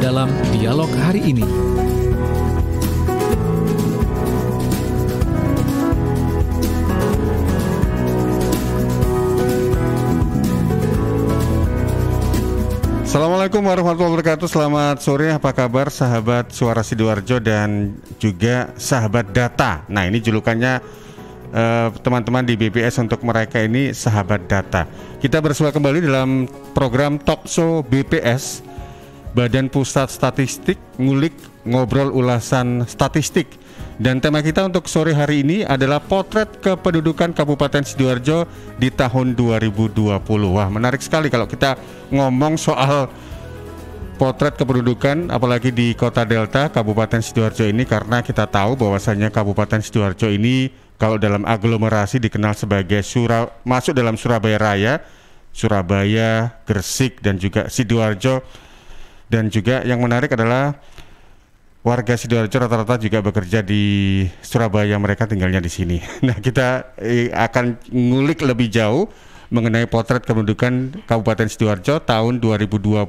dalam dialog hari ini. Assalamualaikum warahmatullahi wabarakatuh Selamat sore, apa kabar sahabat suara Sidoarjo dan juga sahabat data Nah ini julukannya eh, teman-teman di BPS untuk mereka ini sahabat data Kita bersua kembali dalam program Talkshow BPS Badan Pusat Statistik ngulik ngobrol ulasan statistik. Dan tema kita untuk sore hari ini adalah potret kependudukan Kabupaten Sidoarjo di tahun 2020. Wah, menarik sekali kalau kita ngomong soal potret kependudukan apalagi di Kota Delta Kabupaten Sidoarjo ini karena kita tahu bahwasanya Kabupaten Sidoarjo ini kalau dalam aglomerasi dikenal sebagai Sura masuk dalam Surabaya Raya, Surabaya, Gresik dan juga Sidoarjo dan juga yang menarik adalah warga sidoarjo rata-rata juga bekerja di Surabaya mereka tinggalnya di sini. Nah kita eh, akan ngulik lebih jauh mengenai potret kependudukan Kabupaten sidoarjo tahun 2020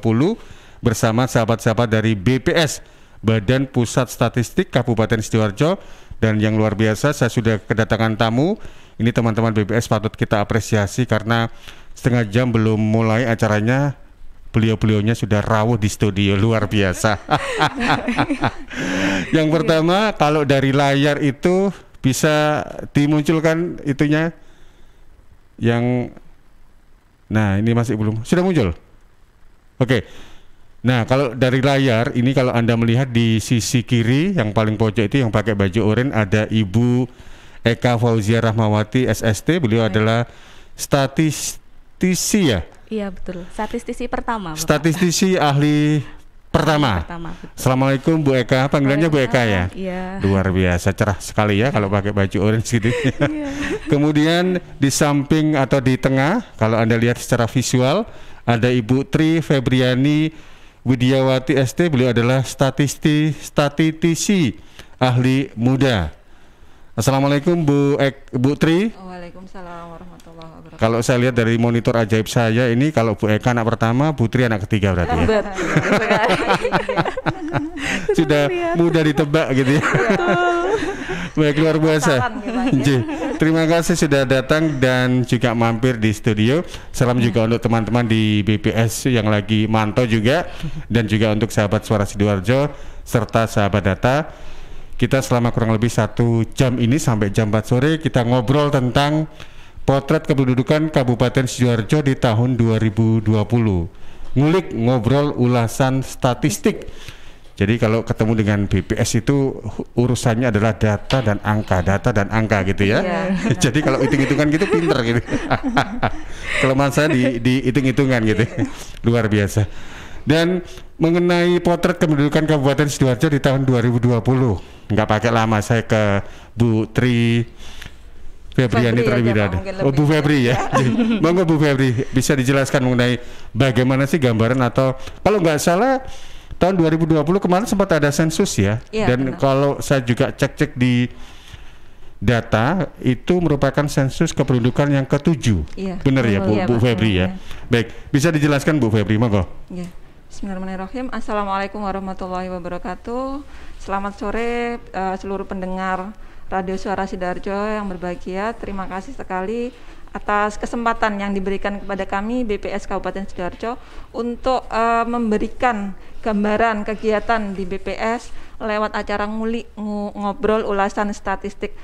bersama sahabat-sahabat dari BPS Badan Pusat Statistik Kabupaten sidoarjo dan yang luar biasa saya sudah kedatangan tamu ini teman-teman BPS patut kita apresiasi karena setengah jam belum mulai acaranya beliau-beliaunya sudah rawuh di studio luar biasa. yang pertama kalau dari layar itu bisa dimunculkan itunya yang nah ini masih belum sudah muncul. Oke. Nah, kalau dari layar ini kalau Anda melihat di sisi kiri yang paling pojok itu yang pakai baju oranye ada Ibu Eka Fauzia Rahmawati SST, beliau iya. adalah statis statistisi ya? Iya betul. Statistisi pertama. Bapak. Statistisi ahli pertama. pertama Assalamualaikum Bu Eka, panggilannya Bu Eka ya. Iya. Luar biasa cerah sekali ya kalau pakai baju orange gitu. iya. Kemudian di samping atau di tengah kalau Anda lihat secara visual ada Ibu Tri Febriani Widiawati ST, beliau adalah statisti statistisi ahli muda. Assalamualaikum Bu Ek, Bu Tri. Waalaikumsalam warahmatullahi wabarakatuh. Kalau saya lihat dari monitor ajaib saya ini kalau Bu Eka anak pertama, Bu Tri anak ketiga berarti ya. Sudah mudah ditebak gitu ya. Iya. Baik luar biasa. Gitu terima kasih sudah datang dan juga mampir di studio. Salam juga iya. untuk teman-teman di BPS yang lagi mantau juga dan juga untuk sahabat suara Sidoarjo serta sahabat data kita selama kurang lebih satu jam ini sampai jam 4 sore kita ngobrol tentang potret kependudukan Kabupaten Sidoarjo di tahun 2020 ngulik ngobrol ulasan statistik jadi kalau ketemu dengan BPS itu urusannya adalah data dan angka, data dan angka gitu ya. Yeah. Jadi kalau hitung-hitungan gitu pinter gitu. Kelemahan saya di, di hitung-hitungan gitu. Luar biasa. Dan mengenai potret kependudukan Kabupaten Sidoarjo di tahun 2020. Enggak pakai lama saya ke Bu Tri Febriani terlebih dahulu. Ya, oh Bu ya. Febri ya. Monggo Bu Febri bisa dijelaskan mengenai bagaimana sih gambaran atau kalau nggak salah tahun 2020 kemarin sempat ada sensus ya. ya Dan benar. kalau saya juga cek-cek di data itu merupakan sensus kependudukan yang ketujuh. Iya, benar ya Bu, ya, Bu Febri ya. ya. Baik, bisa dijelaskan Bu Febri monggo. Iya. Bismillahirrahmanirrahim. Assalamualaikum warahmatullahi wabarakatuh. Selamat sore uh, seluruh pendengar Radio Suara Sidarjo yang berbahagia. Terima kasih sekali atas kesempatan yang diberikan kepada kami BPS Kabupaten Sidoarjo untuk uh, memberikan gambaran kegiatan di BPS lewat acara ngulik ngobrol ulasan statistik.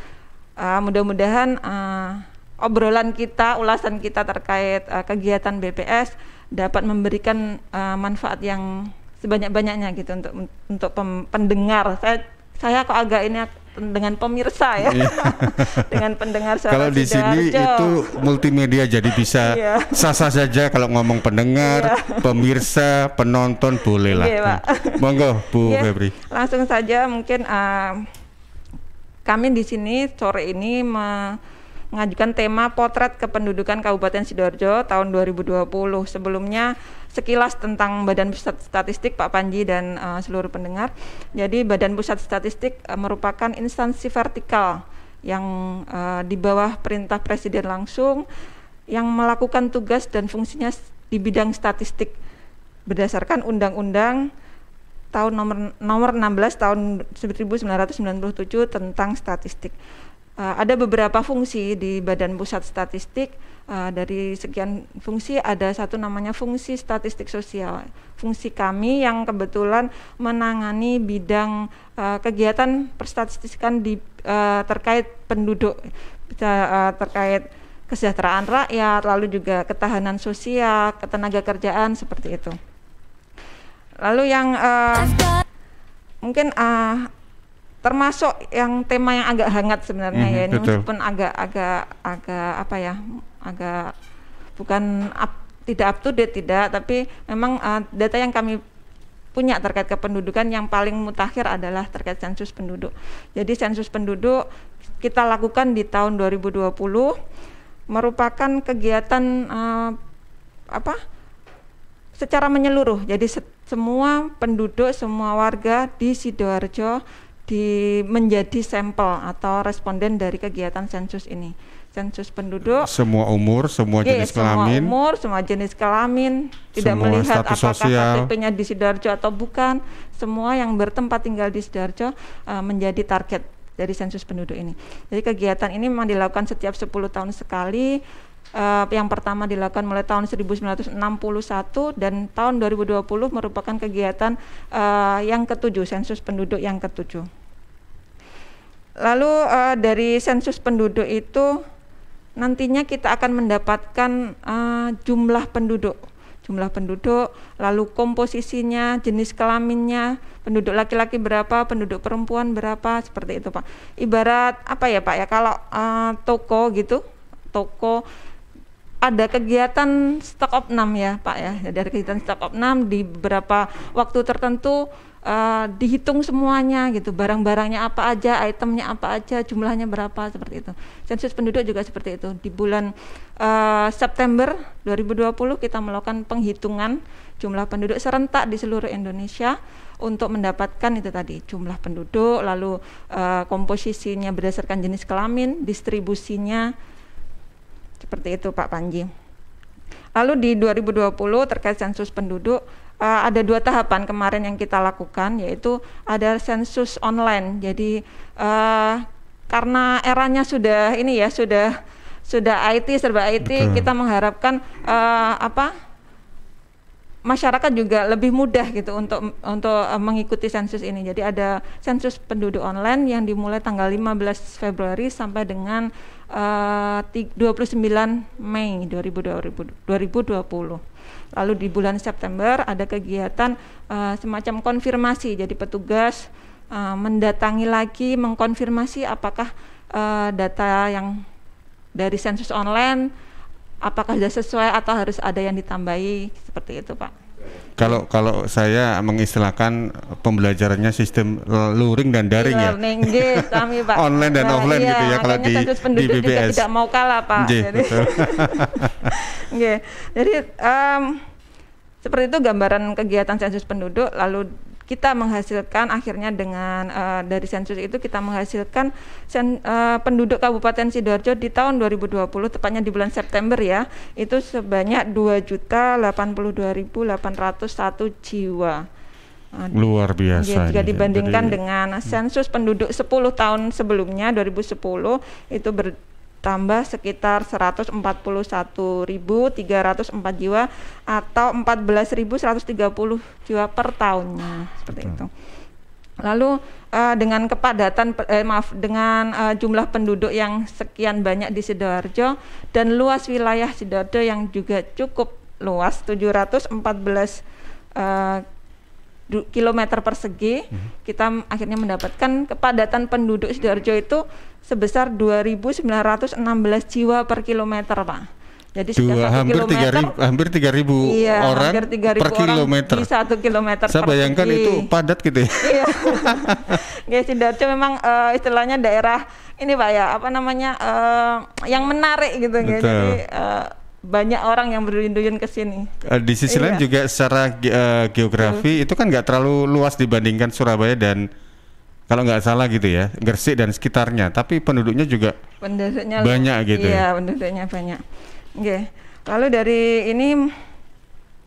Uh, mudah-mudahan uh, obrolan kita, ulasan kita terkait uh, kegiatan BPS dapat memberikan uh, manfaat yang sebanyak-banyaknya gitu untuk untuk pem, pendengar. Saya saya kok agak ini ya, dengan pemirsa ya, iya. dengan pendengar saya. Kalau di sini itu multimedia jadi bisa iya. sah-sah saja kalau ngomong pendengar, iya. pemirsa, penonton boleh lah. Iya, Monggo Bu yes, Febri. Langsung saja mungkin uh, kami di sini sore ini me mengajukan tema potret kependudukan Kabupaten Sidoarjo tahun 2020. Sebelumnya sekilas tentang Badan Pusat Statistik Pak Panji dan uh, seluruh pendengar. Jadi Badan Pusat Statistik uh, merupakan instansi vertikal yang uh, di bawah perintah presiden langsung yang melakukan tugas dan fungsinya di bidang statistik berdasarkan undang-undang tahun nomor nomor 16 tahun 1997 tentang statistik uh, ada beberapa fungsi di Badan Pusat Statistik. Uh, dari sekian fungsi ada satu namanya fungsi statistik sosial. Fungsi kami yang kebetulan menangani bidang uh, kegiatan perstatistikan di uh, terkait penduduk, uh, terkait kesejahteraan rakyat, lalu juga ketahanan sosial, ketenaga kerjaan seperti itu. Lalu yang uh, mungkin uh, termasuk yang tema yang agak hangat sebenarnya mm -hmm, ya ini betul. meskipun agak agak agak apa ya agak bukan up, tidak up to date tidak tapi memang uh, data yang kami punya terkait kependudukan yang paling mutakhir adalah terkait sensus penduduk. Jadi sensus penduduk kita lakukan di tahun 2020 merupakan kegiatan uh, apa? secara menyeluruh. Jadi se semua penduduk, semua warga di Sidoarjo di menjadi sampel atau responden dari kegiatan sensus ini. Sensus penduduk semua umur, semua iya, jenis jenis kelamin. Semua umur, semua jenis kelamin, tidak semua melihat apakah KTP-nya di Sidoarjo atau bukan. Semua yang bertempat tinggal di Sidoarjo uh, menjadi target dari sensus penduduk ini. Jadi kegiatan ini memang dilakukan setiap 10 tahun sekali. Uh, yang pertama dilakukan mulai tahun 1961 dan tahun 2020 merupakan kegiatan uh, yang ketujuh sensus penduduk yang ketujuh. Lalu uh, dari sensus penduduk itu nantinya kita akan mendapatkan uh, jumlah penduduk, jumlah penduduk, lalu komposisinya, jenis kelaminnya, penduduk laki-laki berapa, penduduk perempuan berapa, seperti itu Pak. Ibarat apa ya Pak ya kalau uh, toko gitu, toko ada kegiatan stok opnam ya Pak ya. Jadi ada kegiatan stok opnam di beberapa waktu tertentu Eh, dihitung semuanya gitu barang-barangnya apa aja itemnya apa aja jumlahnya berapa seperti itu sensus penduduk juga seperti itu di bulan uh, September 2020 kita melakukan penghitungan jumlah penduduk serentak di seluruh Indonesia untuk mendapatkan itu tadi jumlah penduduk lalu uh, komposisinya berdasarkan jenis kelamin distribusinya seperti itu Pak Panji Lalu di 2020 terkait sensus penduduk uh, ada dua tahapan kemarin yang kita lakukan yaitu ada sensus online. Jadi uh, karena eranya sudah ini ya sudah sudah IT serba IT, Betul. kita mengharapkan uh, apa? masyarakat juga lebih mudah gitu untuk untuk mengikuti sensus ini. Jadi ada sensus penduduk online yang dimulai tanggal 15 Februari sampai dengan uh, 29 Mei 2020. Lalu di bulan September ada kegiatan uh, semacam konfirmasi. Jadi petugas uh, mendatangi lagi mengkonfirmasi apakah uh, data yang dari sensus online apakah sudah sesuai atau harus ada yang ditambahi seperti itu, Pak. Kalau kalau saya mengistilahkan pembelajarannya sistem luring dan daring ya. ya Online dan nah, offline iya, gitu ya kalau di di BBS. tidak mau kalah, Pak. Jadi, Jadi seperti itu gambaran kegiatan sensus penduduk lalu kita menghasilkan akhirnya dengan uh, dari sensus itu kita menghasilkan sen, uh, penduduk Kabupaten Sidoarjo di tahun 2020 tepatnya di bulan September ya itu sebanyak 2.082.801 jiwa. Luar biasa. Ya, jika dibandingkan Jadi, dengan hmm. sensus penduduk 10 tahun sebelumnya 2010 itu ber, bertambah sekitar 141.304 jiwa atau 14.130 jiwa per tahunnya seperti Betul. Hmm. itu. Lalu uh, dengan kepadatan eh, maaf dengan uh, jumlah penduduk yang sekian banyak di Sidoarjo dan luas wilayah Sidoarjo yang juga cukup luas 714 uh, eh, kilometer persegi, mm -hmm. kita akhirnya mendapatkan kepadatan penduduk Sidoarjo itu sebesar 2.916 jiwa per kilometer, Pak. Jadi Dua, sudah hampir tiga ribu, hampir tiga ribu iya, orang hampir ribu per kilometer. Di satu kilometer. Saya bayangkan itu padat gitu ya. Iya. Guys, sidoarjo memang uh, istilahnya daerah ini pak ya apa namanya uh, yang menarik gitu. Jadi uh, banyak orang yang berduyun-duyun ke sini. Uh, di sisi iya. lain juga secara uh, geografi uh. itu kan nggak terlalu luas dibandingkan Surabaya dan kalau nggak salah gitu ya Gersik dan sekitarnya tapi penduduknya juga penduduknya banyak lebih, gitu iya penduduknya banyak oke okay. lalu dari ini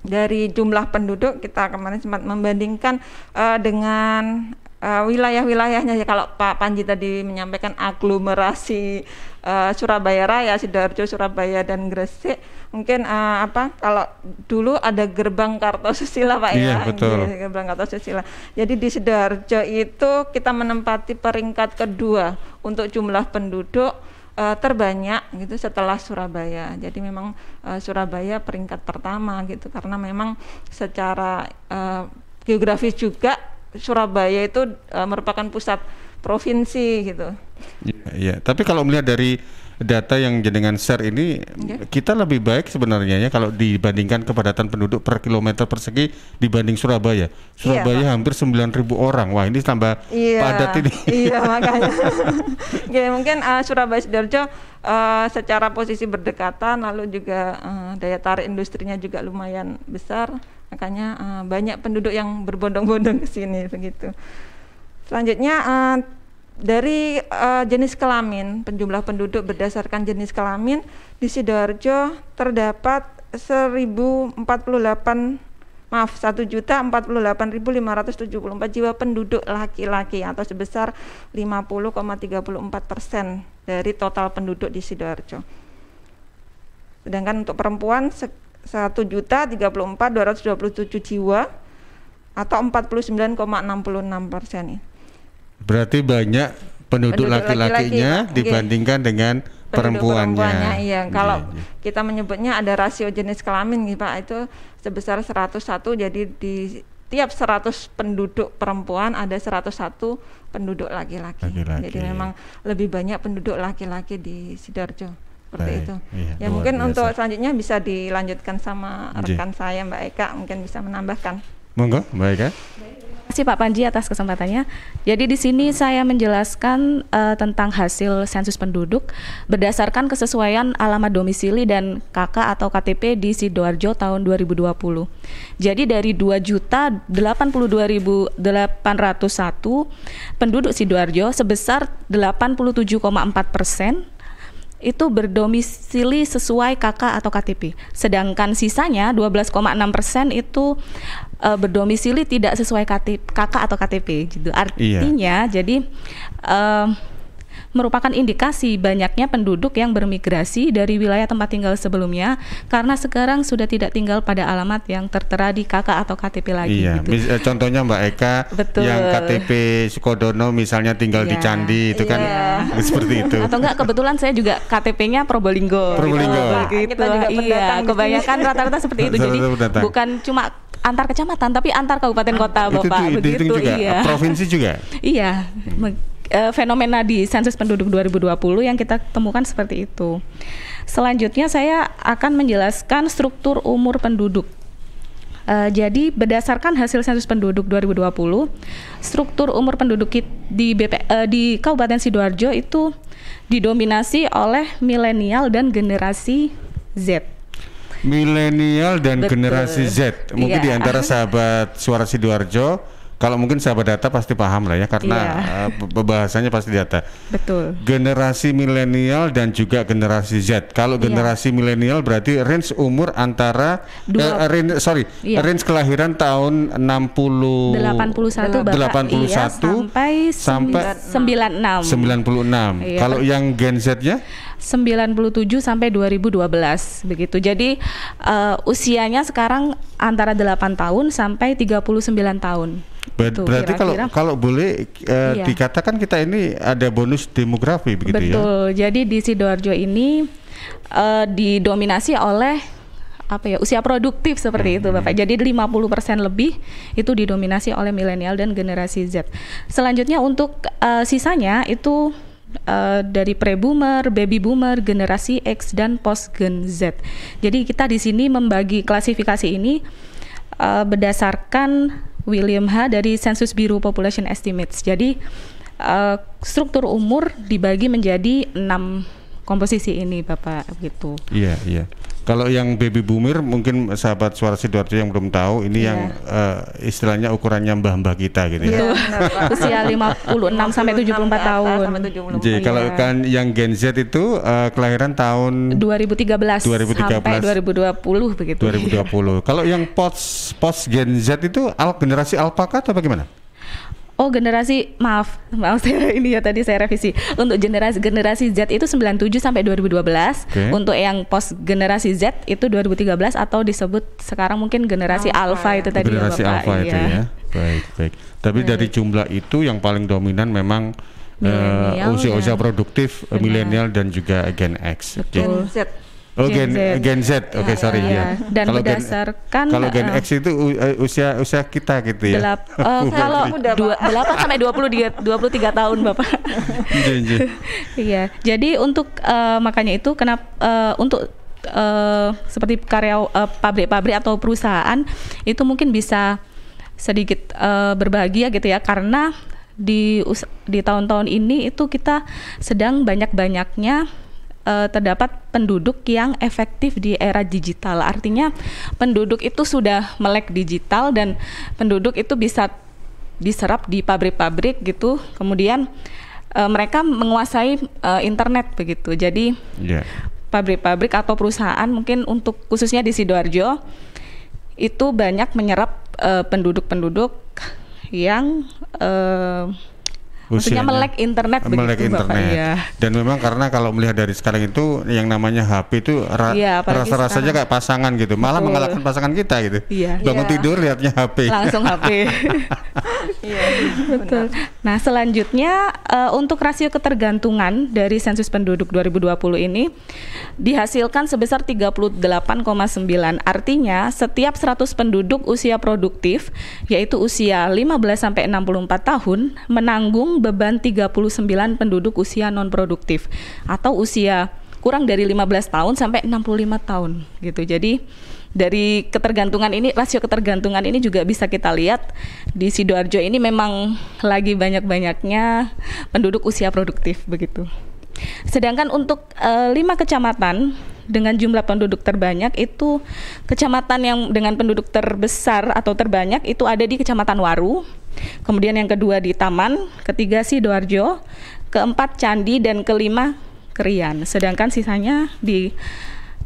dari jumlah penduduk kita kemarin sempat membandingkan uh, dengan uh, wilayah-wilayahnya kalau Pak Panji tadi menyampaikan aglomerasi uh, Surabaya Raya, Sidoarjo, Surabaya dan Gresik, mungkin uh, apa kalau dulu ada gerbang Kartosusila Pak ya? iya, ya. Betul. Iya, gerbang Kartosusila. Jadi di Sidoarjo itu kita menempati peringkat kedua untuk jumlah penduduk uh, terbanyak gitu setelah Surabaya. Jadi memang uh, Surabaya peringkat pertama gitu karena memang secara uh, geografis juga Surabaya itu uh, merupakan pusat provinsi gitu. Iya, ya. tapi kalau melihat dari data yang jenengan share ini okay. Iya. kita lebih baik sebenarnya ya kalau dibandingkan kepadatan penduduk per kilometer persegi dibanding Surabaya. Iya, Surabaya yeah, hampir 9000 orang. Wah, ini tambah yeah, padat ini. Iya, makanya. ya, mungkin uh, Surabaya Sidoarjo uh, secara posisi berdekatan lalu juga uh, daya tarik industrinya juga lumayan besar makanya uh, banyak penduduk yang berbondong-bondong ke sini begitu selanjutnya uh, dari uh, jenis kelamin penjumlah penduduk berdasarkan jenis kelamin di sidoarjo terdapat 1048 maaf 1.048.574 jiwa penduduk laki-laki atau sebesar 50,34 persen dari total penduduk di sidoarjo sedangkan untuk perempuan satu juta tiga puluh empat dua ratus dua puluh tujuh jiwa atau empat puluh sembilan koma enam puluh enam persen. Berarti banyak penduduk, laki-lakinya laki dibandingkan okay. dengan perempuannya. perempuannya iya. iya. Kalau iya. kita menyebutnya ada rasio jenis kelamin nih Pak itu sebesar seratus satu. jadi di tiap seratus penduduk perempuan ada seratus satu penduduk laki-laki. Jadi memang lebih banyak penduduk laki-laki di Sidoarjo seperti Baik. itu. Iya, ya mungkin biasa. untuk selanjutnya bisa dilanjutkan sama rekan saya Mbak Eka mungkin bisa menambahkan. Monggo Mbak Eka. Terima kasih Pak Panji atas kesempatannya. Jadi di sini saya menjelaskan uh, tentang hasil sensus penduduk berdasarkan kesesuaian alamat domisili dan KK atau KTP di Sidoarjo tahun 2020. Jadi dari 2.082.801 penduduk Sidoarjo sebesar 87,4 persen itu berdomisili sesuai KK atau KTP. Sedangkan sisanya 12,6 persen itu uh, berdomisili tidak sesuai KTP, KK atau KTP gitu. iya. Artinya iya. jadi uh, merupakan indikasi banyaknya penduduk yang bermigrasi dari wilayah tempat tinggal sebelumnya karena sekarang sudah tidak tinggal pada alamat yang tertera di KK atau KTP lagi. Iya, gitu. Eh, contohnya Mbak Eka Betul. yang KTP Sukodono misalnya tinggal iya, di Candi itu kan iya. kan seperti itu. Atau enggak kebetulan saya juga KTP-nya Probolinggo. Probolinggo. Gitu. gitu. Kita juga iya, kebanyakan rata-rata seperti itu. Jadi pendatang. bukan cuma antar kecamatan tapi antar kabupaten ah, kota Bapak. Itu, itu, itu, juga. Iya. Provinsi juga. iya uh, fenomena di sensus penduduk 2020 yang kita temukan seperti itu. Selanjutnya saya akan menjelaskan struktur umur penduduk. Uh, jadi berdasarkan hasil sensus penduduk 2020, struktur umur penduduk di BP, uh, eh, di Kabupaten Sidoarjo itu didominasi oleh milenial dan generasi Z. Milenial dan Betul. generasi Z. Mungkin ya. di antara sahabat Suara Sidoarjo kalau mungkin sahabat data pasti paham lah ya karena yeah. Iya. bahasanya pasti data. Betul. Generasi milenial dan juga generasi Z. Kalau yeah. generasi milenial berarti range umur antara Dua, eh, range sorry, yeah. range kelahiran tahun 60 81 81 iya, sampai, sampai 96. 96. Yeah. Kalau yang Gen Z-nya 97 sampai 2012 begitu. Jadi uh, usianya sekarang antara 8 tahun sampai 39 tahun. Ber Tuh, gitu, berarti kalau kalau boleh uh, iya. dikatakan kita ini ada bonus demografi begitu Betul. ya. Betul. Jadi di sidoarjo ini uh, didominasi oleh apa ya usia produktif seperti itu Bapak. Hmm. Jadi 50% lebih itu didominasi oleh milenial dan generasi Z. Selanjutnya untuk uh, sisanya itu uh, dari pre-boomer, baby boomer, generasi X dan post gen Z. Jadi kita di sini membagi klasifikasi ini uh, berdasarkan William H dari Census Bureau Population Estimates. Jadi uh, struktur umur dibagi menjadi enam komposisi ini Bapak gitu. Iya, yeah, iya. Yeah. Kalau yang baby boomer mungkin sahabat suara sidoarjo yang belum tahu ini yeah. yang uh, istilahnya ukurannya mbah-mbah kita gitu yeah, ya. Iya, Usia 56 sampai 74 tahun. Sampai 74. Jadi yeah. kalau iya. kan yang Gen Z itu uh, kelahiran tahun 2013, 2013 sampai 2020 begitu. 2020. kalau yang post post Gen Z itu al generasi alpaka atau bagaimana? Oh generasi maaf maaf saya ini ya tadi saya revisi untuk generasi generasi Z itu 97 sampai 2012 okay. untuk yang post generasi Z itu 2013 atau disebut sekarang mungkin generasi oh, alpha, ya. itu tadi ya, generasi Bapak. alpha iya. itu ya baik baik tapi baik. dari jumlah itu yang paling dominan memang eh, usia-usia uh, produktif eh, milenial dan juga Gen X. Gen Z Oh Gen Z. Gen Z. Oke, okay, ah, sorry ya. Dan kalau berdasarkan kalau Gen eh, X itu eh, usia usia kita gitu ya. Delap, uh, eh, kalau dua, 8 sampai 20 23 tahun, Bapak. Iya, iya. Jadi untuk uh, makanya itu kenapa uh, untuk uh, seperti karya uh, pabrik-pabrik atau perusahaan itu mungkin bisa sedikit uh, berbahagia gitu ya karena di tahun-tahun ini itu kita sedang banyak-banyaknya uh, terdapat penduduk yang efektif di era digital. Artinya penduduk itu sudah melek digital dan penduduk itu bisa diserap di pabrik-pabrik gitu. Kemudian uh, mereka menguasai uh, internet begitu. Jadi pabrik ya. pabrik-pabrik atau perusahaan mungkin untuk khususnya di sidoarjo itu banyak menyerap penduduk penduduk-penduduk yang uh, Maksudnya melek internet melek begitu internet. Bapak, ya. Dan memang karena kalau melihat dari sekarang itu yang namanya HP itu ra ya, rasa-rasanya kayak pasangan gitu. Malah Betul. mengalahkan pasangan kita gitu. Iya. Bangun ya. tidur lihatnya HP. Langsung HP. Iya. Betul. Nah, selanjutnya uh, untuk rasio ketergantungan dari sensus penduduk 2020 ini dihasilkan sebesar 38,9. Artinya, setiap 100 penduduk usia produktif yaitu usia 15 sampai 64 tahun menanggung beban 39 penduduk usia non produktif atau usia kurang dari 15 tahun sampai 65 tahun gitu. Jadi dari ketergantungan ini rasio ketergantungan ini juga bisa kita lihat di sidoarjo ini memang lagi banyak banyaknya penduduk usia produktif begitu. Sedangkan untuk e, lima kecamatan dengan jumlah penduduk terbanyak itu kecamatan yang dengan penduduk terbesar atau terbanyak itu ada di Kecamatan Waru. Kemudian yang kedua di Taman, ketiga Sidoarjo, keempat Candi dan kelima Kerian. Sedangkan sisanya di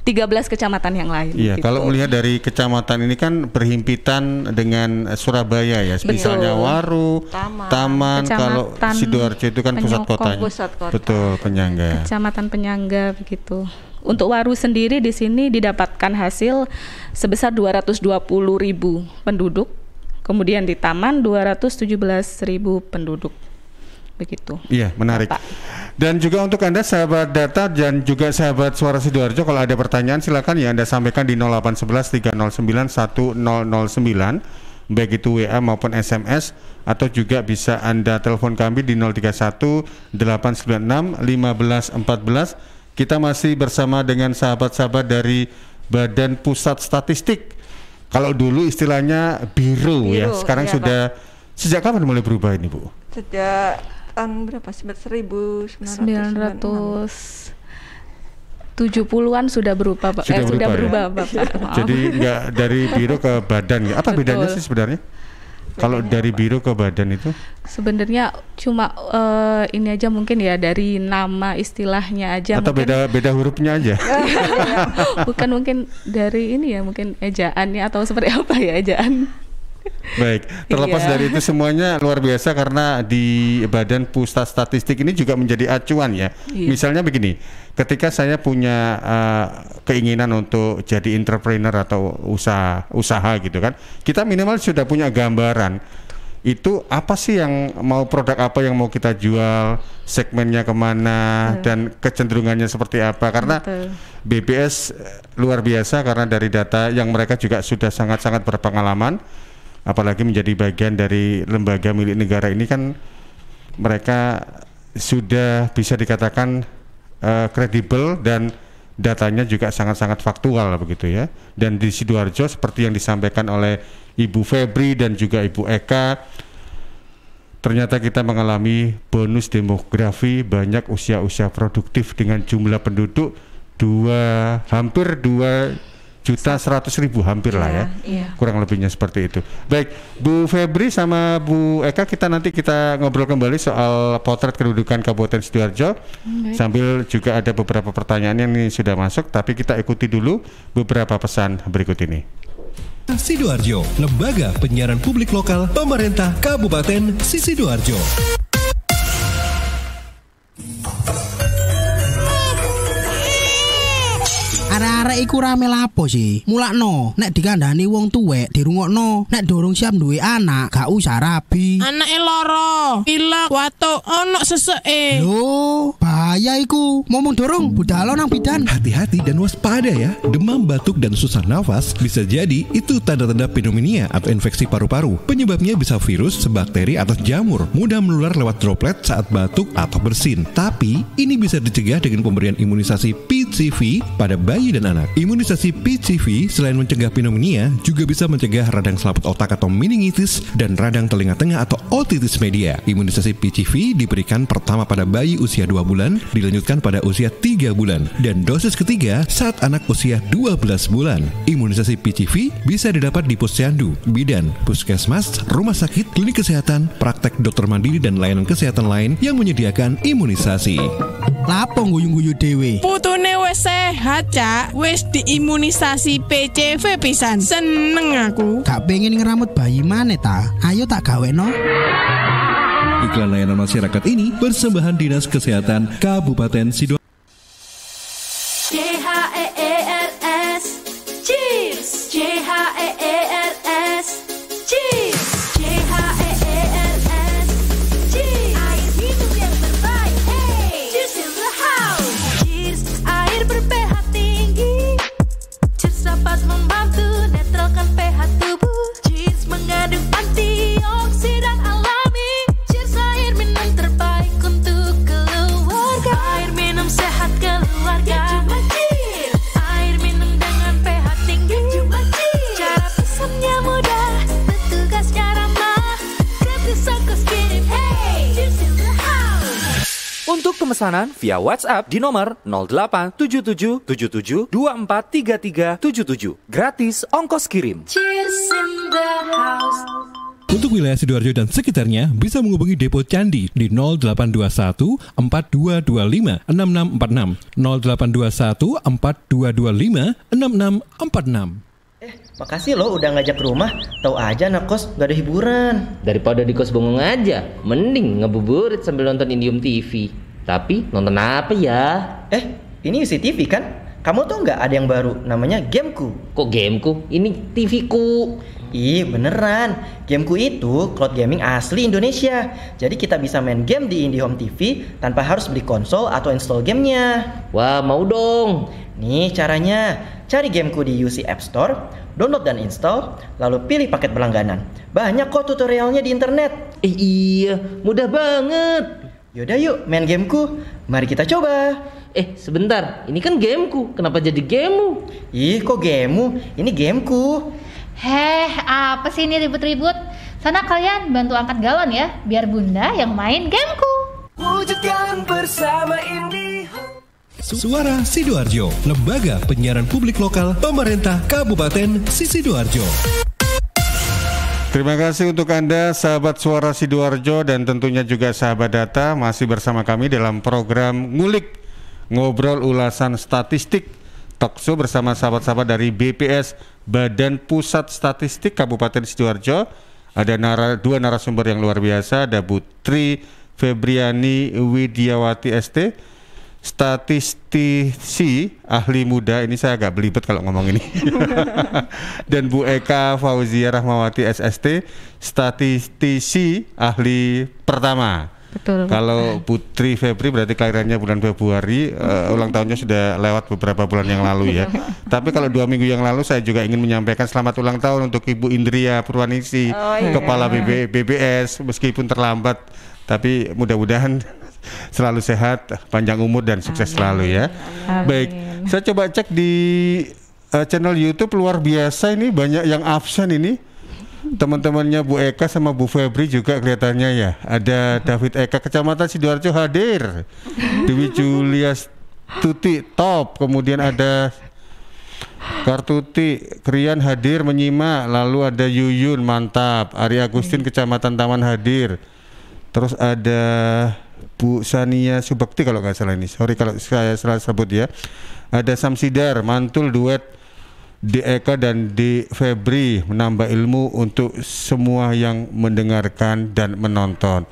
13 kecamatan yang lain. Iya, gitu. kalau melihat dari kecamatan ini kan berhimpitan dengan Surabaya ya, Betul. misalnya Waru, Taman, Taman kalau sidoarjo itu kan pusat kota. Pusat kota. Betul, penyangga. Kecamatan penyangga begitu. Untuk Waru sendiri di sini didapatkan hasil sebesar 220.000 ribu penduduk, kemudian di Taman 217.000 ribu penduduk begitu. Iya, menarik. Bapak. Dan juga untuk Anda sahabat data dan juga sahabat suara Sidoarjo kalau ada pertanyaan silakan ya Anda sampaikan di 0811 309 baik itu WA maupun SMS atau juga bisa Anda telepon kami di 031 Kita masih bersama dengan sahabat-sahabat dari Badan Pusat Statistik. Kalau dulu istilahnya biru, ya, biru ya, sekarang iya, sudah Pak. sejak kapan mulai berubah ini, Bu? Sejak tahun berapa? 1900 70-an sudah berubah, Pak. Sudah, eh, ya? berubah, sudah berubah, ya? Jadi enggak dari biru ke badan. Apa Betul. bedanya sih sebenarnya? Kalau dari biru ke badan itu? Sebenarnya cuma uh, ini aja mungkin ya dari nama istilahnya aja. Atau mungkin, beda beda hurufnya aja. Bukan mungkin dari ini ya mungkin ejaannya atau seperti apa ya ejaan? Baik, terlepas yeah. dari itu semuanya luar biasa karena di Badan Pusat Statistik ini juga menjadi acuan ya. Yeah. Misalnya begini, ketika saya punya uh, keinginan untuk jadi entrepreneur atau usaha usaha gitu kan, kita minimal sudah punya gambaran itu apa sih yang mau produk apa yang mau kita jual segmennya kemana Betul. dan kecenderungannya seperti apa karena Betul. BPS luar biasa karena dari data yang mereka juga sudah sangat-sangat berpengalaman apalagi menjadi bagian dari lembaga milik negara ini kan mereka sudah bisa dikatakan eh, kredibel uh, dan datanya juga sangat-sangat faktual begitu ya. Dan di sidoarjo seperti yang disampaikan oleh Ibu Febri dan juga Ibu Eka ternyata kita mengalami bonus demografi banyak usia-usia produktif dengan jumlah penduduk dua hampir dua juta seratus ribu hampir lah ya, ya. Iya. kurang lebihnya seperti itu. Baik, Bu Febri sama Bu Eka kita nanti kita ngobrol kembali soal potret kedudukan Kabupaten sidoarjo Baik. sambil juga ada beberapa pertanyaan yang ini sudah masuk, tapi kita ikuti dulu beberapa pesan berikut ini. Sidoarjo, lembaga penyiaran publik lokal pemerintah Kabupaten Sidoarjo. arek iku rame lapo sih? mulak Mulakno, nek dikandani wong tuwek dirungokno, nek dorong siap duwe anak, gak usah rabi. Anake loro, pilek, watuk, ono e Lho, bahaya iku. Momong dorong budal nang bidan. Hati-hati dan waspada ya. Demam, batuk dan susah nafas bisa jadi itu tanda-tanda pneumonia atau infeksi paru-paru. Penyebabnya bisa virus, sebakteri atau jamur. Mudah menular lewat droplet saat batuk atau bersin. Tapi ini bisa dicegah dengan pemberian imunisasi PCV pada bayi dan anak. Imunisasi PCV selain mencegah pneumonia juga bisa mencegah radang selaput otak atau meningitis dan radang telinga tengah atau otitis media. Imunisasi PCV diberikan pertama pada bayi usia 2 bulan, dilanjutkan pada usia 3 bulan dan dosis ketiga saat anak usia 12 bulan. Imunisasi PCV bisa didapat di posyandu, bidan, puskesmas, rumah sakit, klinik kesehatan, praktek dokter mandiri dan layanan kesehatan lain yang menyediakan imunisasi. Lapong guyung-guyu dewe. Putune wis sehat, Cak. Wis diimunisasi PCV pisan. Seneng aku. Gak pengen ngeramut bayi mana ta? Ayo tak gawekno. Iklan layanan masyarakat ini persembahan Dinas Kesehatan Kabupaten Sidoarjo. pemesanan via WhatsApp di nomor 087777243377. Gratis ongkos kirim. Cheers in the house. Untuk wilayah Sidoarjo dan sekitarnya bisa menghubungi Depo Candi di 0821 4225 6646 0821 4225 6646 Eh, makasih lo udah ngajak ke rumah. Tahu aja anak kos gak ada hiburan. Daripada di kos bengong aja, mending ngebuburit sambil nonton Indium TV. Tapi nonton apa ya? Eh, ini TV kan? Kamu tuh nggak ada yang baru, namanya Gameku. Kok Gameku? Ini TV Ih beneran, Gameku itu cloud gaming asli Indonesia. Jadi kita bisa main game di IndiHome TV tanpa harus beli konsol atau install gamenya. Wah mau dong. Nih caranya, cari Gameku di UC App Store, download dan install, lalu pilih paket berlangganan. Banyak kok tutorialnya di internet. Eh iya, mudah banget. Yaudah yuk main gameku, mari kita coba. Eh sebentar, ini kan gameku, kenapa jadi gamemu? Ih kok gamemu, ini gameku. Heh, apa sih ini ribut-ribut? Sana kalian bantu angkat galon ya, biar bunda yang main gameku. Wujudkan bersama ini. Suara Sidoarjo, Lembaga Penyiaran Publik Lokal Pemerintah Kabupaten Sidoarjo. Terima kasih untuk Anda sahabat suara Sidoarjo dan tentunya juga sahabat data masih bersama kami dalam program Ngulik Ngobrol Ulasan Statistik Tokso bersama sahabat-sahabat dari BPS Badan Pusat Statistik Kabupaten Sidoarjo. Ada nara, dua narasumber yang luar biasa, ada Putri Febriani Widiawati ST statistisi ahli muda ini saya agak belibet kalau ngomong ini dan Bu Eka Fauzia Rahmawati SST statistisi ahli pertama Betul. Kalau Putri Febri berarti kelahirannya bulan Februari, uh, ulang tahunnya sudah lewat beberapa bulan yang lalu ya. Tapi kalau dua minggu yang lalu saya juga ingin menyampaikan selamat ulang tahun untuk Ibu Indria Purwanisi, oh, iya. kepala BB, BBS, meskipun terlambat, tapi mudah-mudahan selalu sehat, panjang umur dan sukses Amin. selalu ya. Amin. Baik, saya coba cek di uh, channel YouTube luar biasa ini banyak yang absen ini. Teman-temannya Bu Eka sama Bu Febri juga kelihatannya ya. Ada David Eka Kecamatan Sidoarjo hadir. Dewi Julius Tuti top, kemudian ada Kartuti, Krian hadir menyimak, lalu ada Yuyun mantap, Ari Agustin Kecamatan Taman hadir. Terus ada Ibu Sania Subakti kalau nggak salah ini. Sorry kalau saya salah sebut ya. Ada Samsidar, mantul duet di Eka dan di Febri menambah ilmu untuk semua yang mendengarkan dan menonton.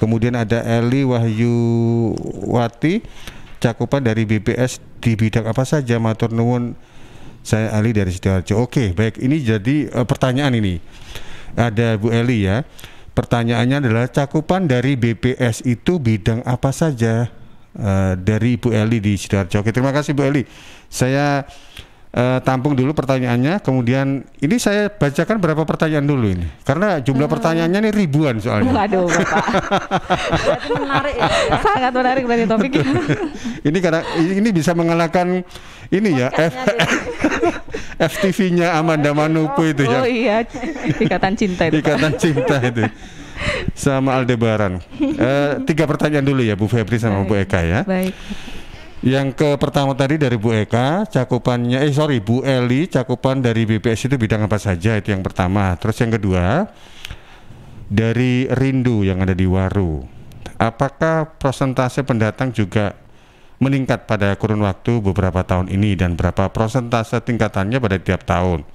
Kemudian ada Eli Wahyuwati, cakupan dari BPS di bidang apa saja, matur nuwun. Saya Ali dari Sidoarjo. Oke, baik. Ini jadi uh, pertanyaan ini. Ada Bu Eli ya. Pertanyaannya adalah cakupan dari BPS itu bidang apa saja? Uh, dari Ibu Eli di Sidoarjo. Oke, terima kasih Bu Eli. Saya Eh, tampung dulu pertanyaannya, kemudian ini saya bacakan berapa pertanyaan dulu ini, karena jumlah hmm. pertanyaannya ini ribuan soalnya. Waduh, bapak. menarik ya. sangat menarik dari topik ini karena ini bisa mengalahkan ini ya, F, FTV-nya Amanda Manupu itu ya. Oh, oh iya, ikatan cinta itu. ikatan cinta itu sama Aldebaran. Uh, tiga pertanyaan dulu ya Bu Febri sama Baik. Bu Eka ya. Baik. Yang ke pertama tadi dari Bu Eka, cakupannya eh sorry Bu Eli, cakupan dari BPS itu bidang apa saja itu yang pertama. Terus yang kedua dari Rindu yang ada di Waru. Apakah persentase pendatang juga meningkat pada kurun waktu beberapa tahun ini dan berapa persentase tingkatannya pada tiap tahun?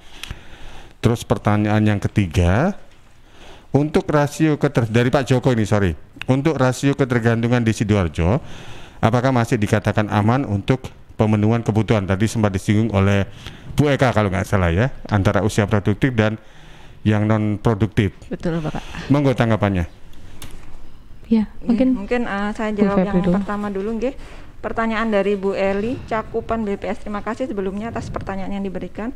Terus pertanyaan yang ketiga, untuk rasio keter dari Pak Joko ini sorry, untuk rasio ketergantungan di sidoarjo apakah masih dikatakan aman untuk pemenuhan kebutuhan tadi sempat disinggung oleh Bu Eka kalau nggak salah ya antara usia produktif dan yang non produktif. Betul Bapak. Monggo tanggapannya. Ya, mungkin ya, mungkin uh, saya jawab yang dulu. pertama dulu nggih. Pertanyaan dari Bu Eli, cakupan BPS. Terima kasih sebelumnya atas pertanyaan yang diberikan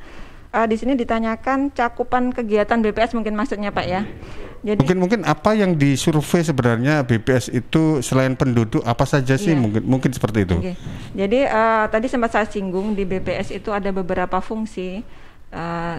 uh, di sini ditanyakan cakupan kegiatan BPS mungkin maksudnya Pak ya. Jadi mungkin mungkin apa yang disurvei sebenarnya BPS itu selain penduduk apa saja sih iya. mungkin mungkin seperti itu. Okay. Jadi uh, tadi sempat saya singgung di BPS itu ada beberapa fungsi uh,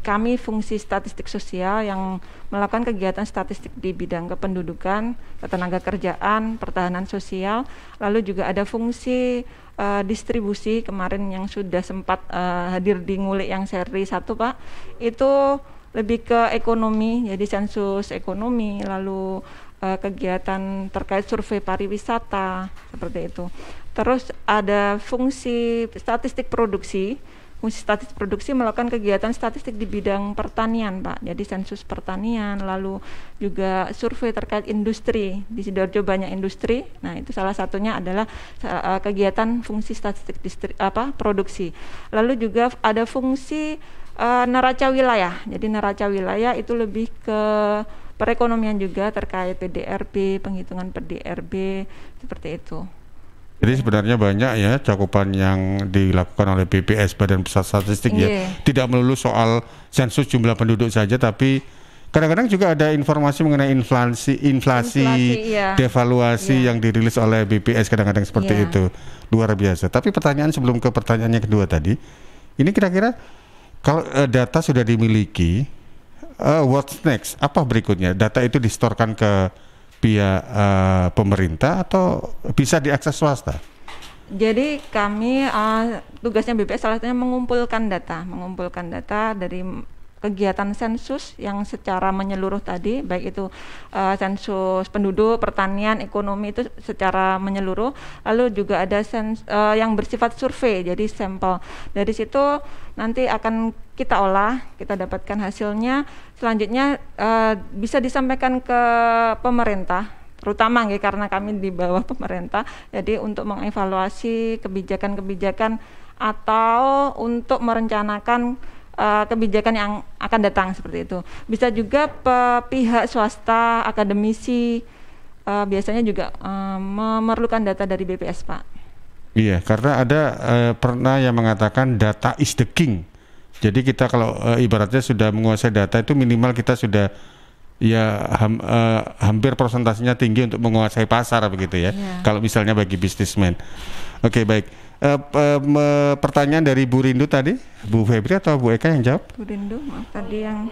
kami fungsi statistik sosial yang melakukan kegiatan statistik di bidang kependudukan, ketenaga kerjaan, pertahanan sosial, lalu juga ada fungsi uh, distribusi kemarin yang sudah sempat uh, hadir di ngulik yang seri satu pak, itu lebih ke ekonomi, jadi sensus ekonomi, lalu uh, kegiatan terkait survei pariwisata seperti itu. Terus ada fungsi statistik produksi Fungsi Statistik Produksi melakukan kegiatan statistik di bidang pertanian, Pak. Jadi sensus pertanian, lalu juga survei terkait industri. Di Sidoarjo banyak industri. Nah, itu salah satunya adalah uh, kegiatan fungsi statistik distri, apa produksi. Lalu juga ada fungsi uh, neraca wilayah. Jadi neraca wilayah itu lebih ke perekonomian juga terkait PDRB, penghitungan PDRB seperti itu. Jadi sebenarnya banyak ya cakupan yang dilakukan oleh BPS Badan Pusat Statistik yeah. ya. Iya. Tidak melulu soal sensus jumlah penduduk saja tapi kadang-kadang juga ada informasi mengenai inflasi inflasi, inflasi yeah. devaluasi yeah. yang dirilis oleh BPS kadang-kadang seperti yeah. itu. Luar biasa. Tapi pertanyaan sebelum ke pertanyaannya kedua tadi, ini kira-kira kalau uh, data sudah dimiliki uh, what's next? Apa berikutnya? Data itu distorkan ke pihak uh, pemerintah atau bisa diakses swasta? Jadi kami uh, tugasnya BPS salah satunya mengumpulkan data, mengumpulkan data dari kegiatan sensus yang secara menyeluruh tadi, baik itu uh, sensus penduduk, pertanian, ekonomi itu secara menyeluruh. Lalu juga ada sens, uh, yang bersifat survei, jadi sampel. Dari situ nanti akan kita olah, kita dapatkan hasilnya. Selanjutnya uh, bisa disampaikan ke pemerintah terutama ya, karena kami di bawah pemerintah jadi untuk mengevaluasi kebijakan-kebijakan atau untuk merencanakan uh, kebijakan yang akan datang seperti itu. Bisa juga pihak swasta, akademisi uh, biasanya juga uh, memerlukan data dari BPS, Pak. Iya, karena ada uh, pernah yang mengatakan data is the king. Jadi kita kalau uh, ibaratnya sudah menguasai data itu minimal kita sudah ya ham, uh, hampir persentasenya tinggi untuk menguasai pasar begitu ya. Yeah. Kalau misalnya bagi bisnismen. Oke, okay, baik uh, uh, pertanyaan dari Bu Rindu tadi, Bu Febri atau Bu Eka yang jawab? Bu Rindu, tadi yang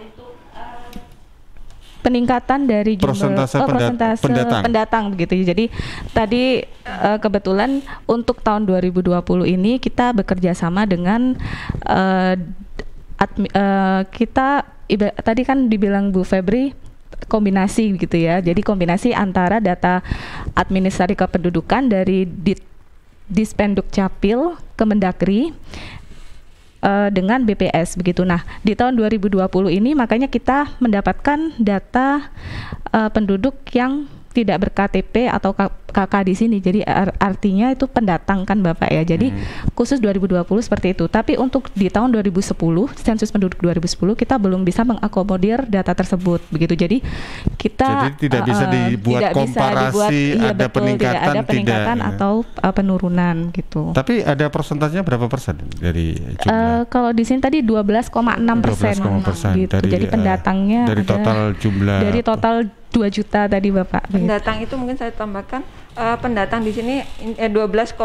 peningkatan dari jumlah persentase, oh, persentase pendatang. pendatang gitu. Jadi tadi uh, kebetulan untuk tahun 2020 ini kita bekerja sama dengan uh, admi, uh, kita iba, tadi kan dibilang Bu Febri kombinasi gitu ya. Jadi kombinasi antara data administrasi kependudukan dari Dispenduk Capil Kemendagri uh, dengan BPS begitu. Nah, di tahun 2020 ini makanya kita mendapatkan data uh, penduduk yang tidak berKTP atau kakak di sini. Jadi artinya itu pendatang kan Bapak ya. Jadi hmm. khusus 2020 seperti itu. Tapi untuk di tahun 2010, sensus penduduk 2010 kita belum bisa mengakomodir data tersebut begitu. Jadi kita Jadi tidak uh, bisa dibuat tidak komparasi bisa dibuat, iya, ada betul, peningkatan tidak ada peningkatan tidak, ya. atau uh, penurunan gitu. Tapi ada persentasenya berapa persen dari Uh, kalau di sini tadi 12,6 persen. persen gitu. dari Jadi pendatangnya uh, dari total jumlah dari total 2 juta tadi Bapak. Pendatang itu mungkin saya tambahkan uh, pendatang di sini eh, 12,6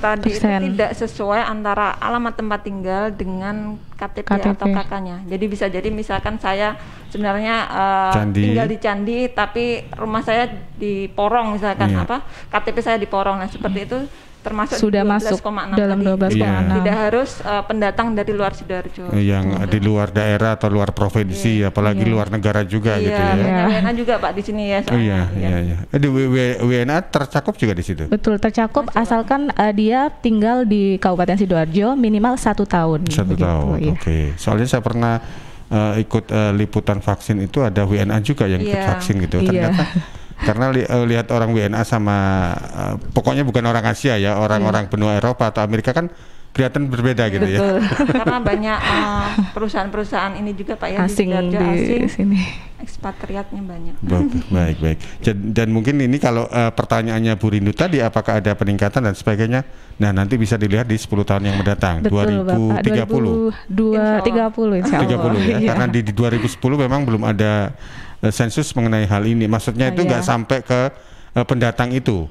tadi itu tidak sesuai antara alamat tempat tinggal dengan KTP, KTP atau kakaknya. Jadi bisa jadi misalkan saya sebenarnya uh, tinggal di Candi tapi rumah saya di Porong misalkan iya. apa KTP saya di Porong. Nah, seperti itu termasuk sudah 12, masuk 6 dalam 12,6 Iya. tidak harus uh, pendatang dari luar sidoarjo yang di luar daerah atau luar provinsi iya. apalagi iya. luar negara juga iya gitu ya iya. WNA juga pak di sini ya oh iya iya iya, iya. Eh, di WNA tercakup juga di situ betul tercakup Masuk. asalkan uh, dia tinggal di kabupaten sidoarjo minimal satu tahun satu begitu, tahun iya. oke okay. soalnya saya pernah uh, ikut uh, liputan vaksin itu ada WNA juga yang iya. ikut vaksin gitu iya. ternyata karena li, eh, lihat orang WNA sama uh, pokoknya bukan orang Asia ya orang-orang iya. benua Eropa atau Amerika kan kelihatan berbeda gitu ya. Betul. ya karena banyak eh, perusahaan-perusahaan ini juga pak ya asing di, asing, sini ekspatriatnya banyak baik baik dan, mungkin ini kalau uh, pertanyaannya Bu Rindu tadi apakah ada peningkatan dan sebagainya nah nanti bisa dilihat di 10 tahun yang mendatang Betul, 2030 Bapak. 2030 insya Allah, 30 ya, ya. karena di, di 2010 memang belum ada Eh, sensus mengenai hal ini? Maksudnya itu ah, nggak ya. sampai ke uh, pendatang itu?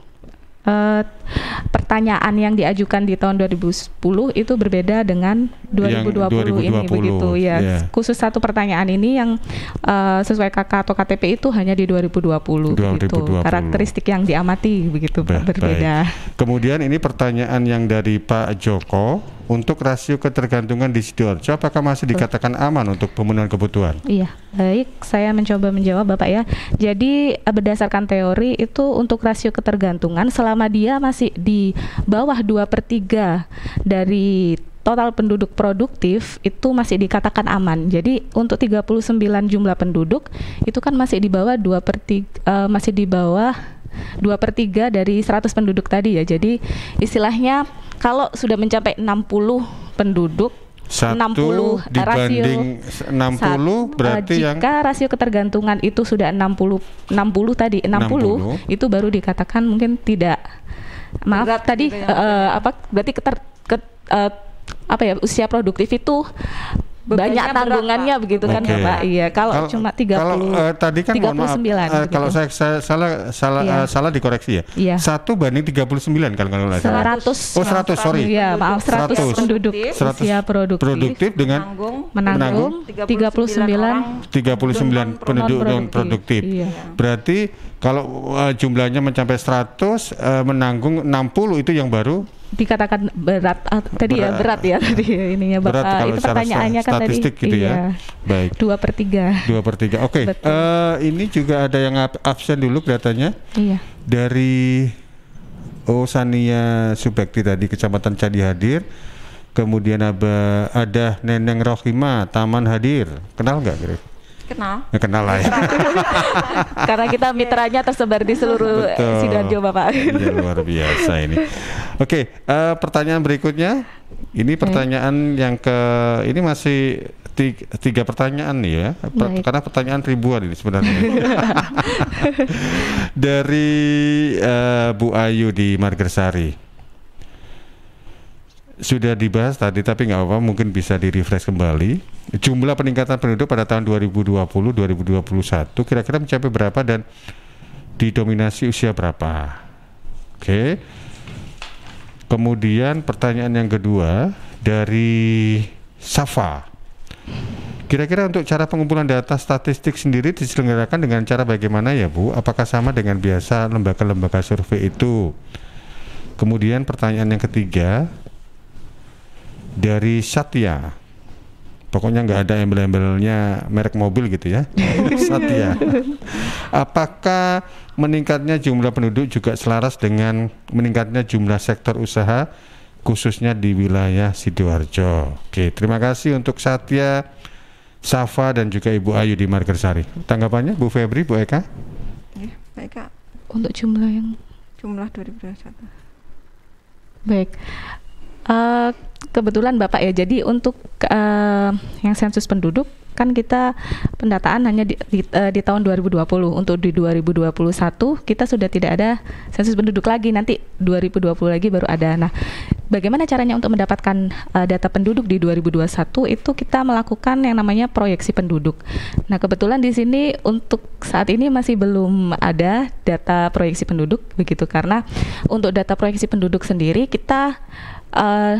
Uh, pertanyaan yang diajukan di tahun 2010 itu berbeda dengan 2020, dua 2020 ini begitu ya. Yeah. Khusus satu pertanyaan ini yang uh, sesuai KK atau KTP itu hanya di 2020, 2020. Begitu. Karakteristik yang diamati begitu bah, berbeda. Baik. Kemudian ini pertanyaan yang dari Pak Joko untuk rasio ketergantungan di Sidoarjo apakah masih dikatakan aman untuk pemenuhan kebutuhan? Iya, baik. Saya mencoba menjawab Bapak ya. Jadi eh, berdasarkan teori itu untuk rasio ketergantungan selama dia masih di bawah 2 per 3 dari total penduduk produktif itu masih dikatakan aman. Jadi untuk 39 jumlah penduduk itu kan masih di bawah 2 per 3, uh, eh, masih di bawah 2 per 3 dari 100 penduduk tadi ya. Jadi istilahnya kalau sudah mencapai 60 penduduk satu 60 dibanding rasio, 60 satu, berarti jika eh, yang jika rasio ketergantungan itu sudah 60 60 tadi 60, 60. itu baru dikatakan mungkin tidak maaf Berat tadi uh, apa berarti keter, ket, uh, eh, apa ya usia produktif itu banyak tanggungannya berapa? begitu kan okay. Bapak. Iya, kalau kalo, cuma 30 Kalau uh, tadi kan 39 maaf, uh, kalau gitu. saya, saya salah salah yeah. Iya. uh, salah dikoreksi ya. Yeah. 1 banding 39 kalau kalau 100. 100. Oh, 100, sorry. Iya, maaf 100, 100 penduduk 100 usia produktif, produktif dengan menanggung, menanggung 39 39, 39 penduduk non produktif. Iya. Berarti kalau uh, jumlahnya mencapai 100 uh, menanggung 60 itu yang baru dikatakan berat ah, tadi ya, berat. ya berat ya tadi ininya bapak berat ah, itu pertanyaannya kan tadi gitu ya. iya. ya baik dua per tiga dua per tiga oke okay. uh, eh, ini juga ada yang absen dulu kelihatannya iya dari Oh Subakti tadi kecamatan Candi hadir kemudian ada, ada Neneng Rohima Taman hadir kenal nggak Greg kenal ya, kenal lah ya karena kita mitranya tersebar di seluruh Betul. sidoarjo bapak ya, luar biasa ini Oke, okay, uh, eh, pertanyaan berikutnya. Ini pertanyaan pertanyaan yang ke ini masih tiga, tiga pertanyaan nih ya. Per, karena pertanyaan ribuan ini sebenarnya. Dari uh, Bu Ayu di Margersari. Sudah dibahas tadi tapi nggak apa-apa mungkin bisa di refresh kembali. Jumlah peningkatan penduduk pada tahun 2020 2021 kira-kira mencapai berapa dan didominasi usia berapa? Oke. Okay Kemudian pertanyaan yang kedua dari Safa. Kira-kira untuk cara pengumpulan data statistik sendiri diselenggarakan dengan cara bagaimana ya Bu? Apakah sama dengan biasa lembaga-lembaga survei itu? Kemudian pertanyaan yang ketiga dari Satya pokoknya nggak ada embel-embelnya merek mobil gitu ya Satya apakah meningkatnya jumlah penduduk juga selaras dengan meningkatnya jumlah sektor usaha khususnya di wilayah Sidoarjo oke terima kasih untuk Satya Safa dan juga Ibu Ayu di Margersari tanggapannya Bu Febri Bu Eka baik ya, Kak untuk jumlah yang jumlah 2021 baik Eh, kebetulan Bapak ya. Jadi untuk uh, yang sensus penduduk kan kita pendataan hanya di, di, uh, di tahun 2020. Untuk di 2021 kita sudah tidak ada sensus penduduk lagi. Nanti 2020 lagi baru ada. Nah, bagaimana caranya untuk mendapatkan uh, data penduduk di 2021 itu kita melakukan yang namanya proyeksi penduduk. Nah, kebetulan di sini untuk saat ini masih belum ada data proyeksi penduduk begitu karena untuk data proyeksi penduduk sendiri kita uh,